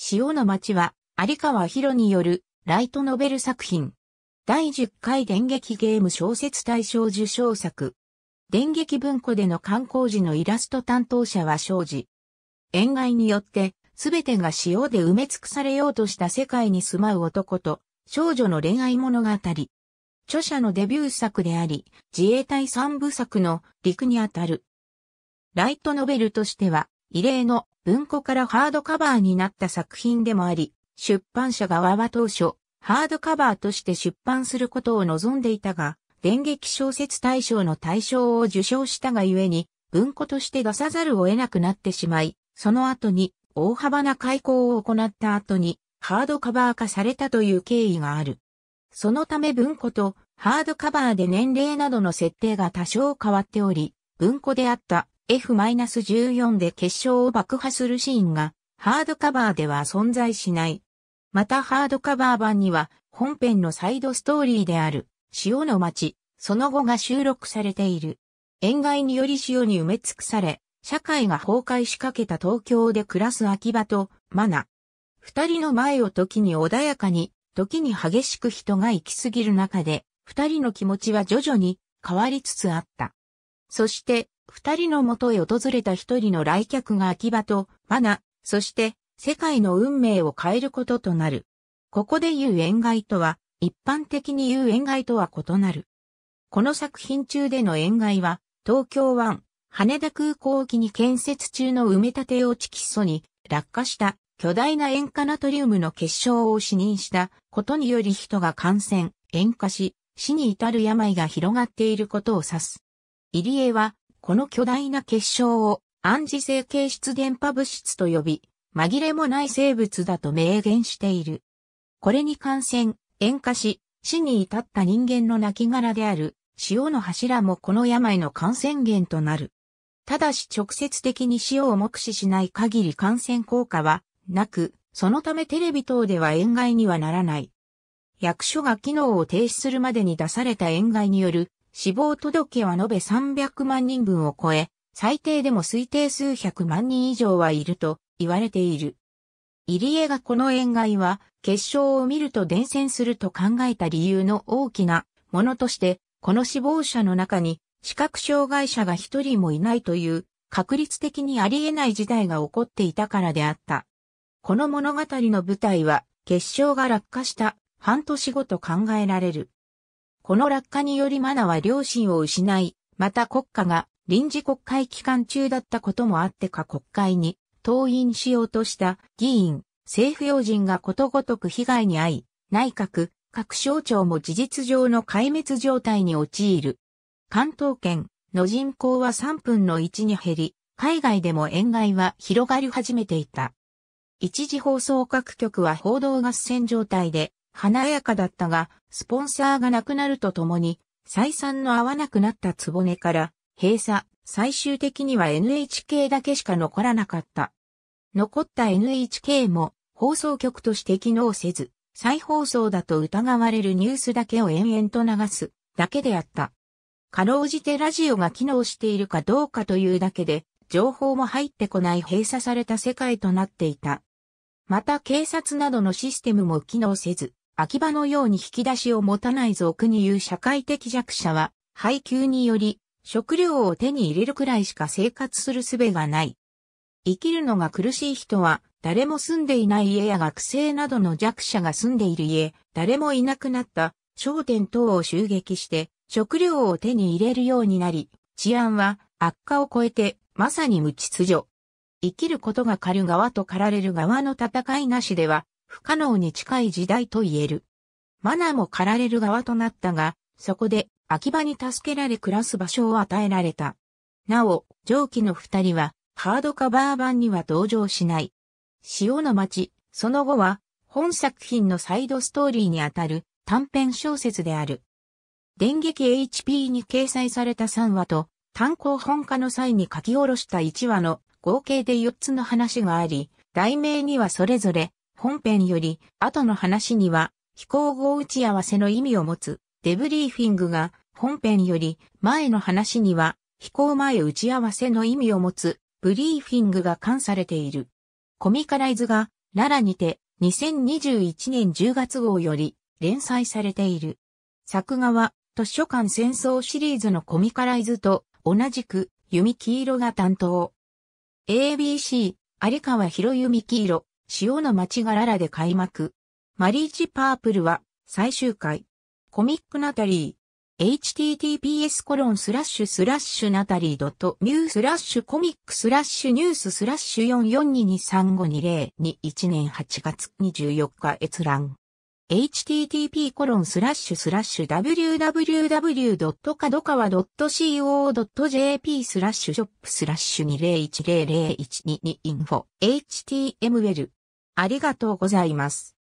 潮の町は、有川博によるライトノベル作品。第10回電撃ゲーム小説大賞受賞作。電撃文庫での観光時のイラスト担当者は庄司。塩害によって、すべてが塩で埋め尽くされようとした世界に住まう男と、少女の恋愛物語。著者のデビュー作であり、自衛隊三部作の陸にあたる。ライトノベルとしては、異例の文庫からハードカバーになった作品でもあり、出版社側は当初、ハードカバーとして出版することを望んでいたが、電撃小説大賞の大賞を受賞したがゆえに、文庫として出さざるを得なくなってしまい、その後に大幅な開口を行った後に、ハードカバー化されたという経緯がある。そのため文庫とハードカバーで年齢などの設定が多少変わっており、文庫であった F-14 で結晶を爆破するシーンがハードカバーでは存在しない。またハードカバー版には本編のサイドストーリーである潮の街、その後が収録されている。塩害により潮に埋め尽くされ、社会が崩壊しかけた東京で暮らす秋葉とマナ。二人の前を時に穏やかに、時に激しく人が行き過ぎる中で、二人の気持ちは徐々に変わりつつあった。そして、二人の元へ訪れた一人の来客が秋葉とマナ、そして世界の運命を変えることとなる。ここで言う縁外とは、一般的に言う縁外とは異なる。この作品中での縁外は、東京湾、羽田空港沖に建設中の埋め立て用地基礎に落下した巨大な塩化ナトリウムの結晶を死認したことにより人が感染、塩化し、死に至る病が広がっていることを指す。入江はこの巨大な結晶を暗示性形質電波物質と呼び、紛れもない生物だと明言している。これに感染、塩化し、死に至った人間の亡骸である、塩の柱もこの病の感染源となる。ただし直接的に塩を目視しない限り感染効果はなく、そのためテレビ等では塩害にはならない。役所が機能を停止するまでに出された塩害による死亡届は延べ300万人分を超え、最低でも推定数百万人以上はいると言われている。入江がこの塩害は結晶を見ると伝染すると考えた理由の大きなものとして、この死亡者の中に視覚障害者が一人もいないという確率的にあり得ない事態が起こっていたからであった。この物語の舞台は結晶が落下した半年後と考えられる。この落下によりマナは両親を失い、また国家が臨時国会期間中だったこともあってか国会に登院しようとした議員、政府要人がことごとく被害に遭い、内閣、各省庁も事実上の壊滅状態に陥る。関東圏の人口は3分の1に減り、海外でも円買いは広がり始めていた。一時放送各局は報道合戦状態で、華やかだったが、スポンサーがなくなるとともに、採算の合わなくなったつぼねから閉鎖、最終的には NHK だけしか残らなかった。残った NHK も放送局として機能せず、再放送だと疑われるニュースだけを延々と流すだけであった。かろうじてラジオが機能しているかどうかというだけで、情報も入ってこない閉鎖された世界となっていた。また警察などのシステムも機能せず、秋葉のように引き出しを持たない俗に言う社会的弱者は、配給により、食料を手に入れるくらいしか生活する術がない。生きるのが苦しい人は、誰も住んでいない家や学生などの弱者が住んでいる家、誰もいなくなった商店等を襲撃して、食料を手に入れるようになり、治安は悪化を超えて、まさに無秩序。生きることが狩る側と狩られる側の戦いなしでは、不可能に近い時代と言える。マナも駆られる側となったが、そこで秋葉に助けられ暮らす場所を与えられた。なお、上記の二人は、ハードカバー版には同場しない。潮の町、その後は、本作品のサイドストーリーにあたる短編小説である。電撃 HP に掲載された3話と、単行本化の際に書き下ろした1話の合計で4つの話があり、題名にはそれぞれ本編より後の話には飛行後打ち合わせの意味を持つデブリーフィングが本編より前の話には飛行前打ち合わせの意味を持つブリーフィングが関されている。コミカライズがララにて2021年10月号より連載されている。作画は図書館戦争シリーズのコミカライズと同じく弓黄色が担当。ABC 有川博弓黄色潮の街がららで開幕。マリージパープルは最終回。コミックナタリー。https コロンスラッシュスラッシュナタリーニュースラッシュコミックスラッシュニューススラッシュ442235201年8月24日閲覧。http コロンスラッシュスラッシュ www.kadokawa.co.jp スラッシュショップスラッシュ201001222インフォ html ありがとうございます。